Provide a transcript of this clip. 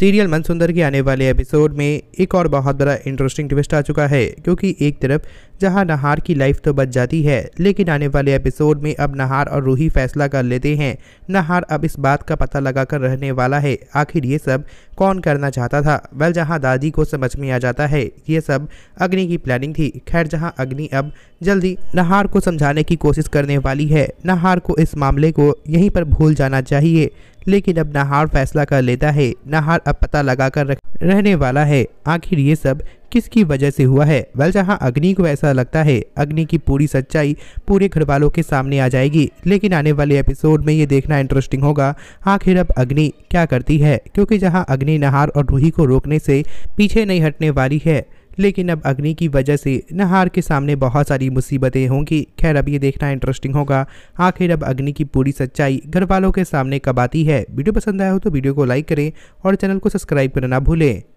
serial मनसुंदर के आने वाले एपिसोड में एक और बहुत बड़ा इंटरेस्टिंग ट्विस्ट आ चुका है क्योंकि एक तरफ जहां नहार की लाइफ तो बच जाती है लेकिन आने वाले एपिसोड में अब नहार और रूही फैसला कर लेते हैं नहार अब इस बात का पता लगाकर रहने वाला है आखिर ये सब कौन करना चाहता था वेल जहां दादी को समझ में आ जाता है ये सब अग्नि की प्लानिंग थी खैर जहां अग्नि अब जल्दी नहार को समझाने की कोशिश करने वाली है नहार को इस मामले को यहीं पर भूल जाना चाहिए लेकिन अब नहार फैसला कर लेता है नहार अब पता लगा कर रख रहने वाला है आखिर ये सब किसकी वजह से हुआ है वह जहाँ अग्नि को ऐसा लगता है अग्नि की पूरी सच्चाई पूरे घर वालों के सामने आ जाएगी लेकिन आने वाले एपिसोड में ये देखना इंटरेस्टिंग होगा आखिर अब अग्नि क्या करती है क्योंकि जहाँ अग्नि नहार और रूही को रोकने से पीछे नहीं हटने वाली है लेकिन अब अग्नि की वजह से नहार के सामने बहुत सारी मुसीबतें होंगी खैर अब ये देखना इंटरेस्टिंग होगा आखिर अब अग्नि की पूरी सच्चाई घर वालों के सामने कब आती है वीडियो पसंद आया हो तो वीडियो को लाइक करें और चैनल को सब्सक्राइब करना भूलें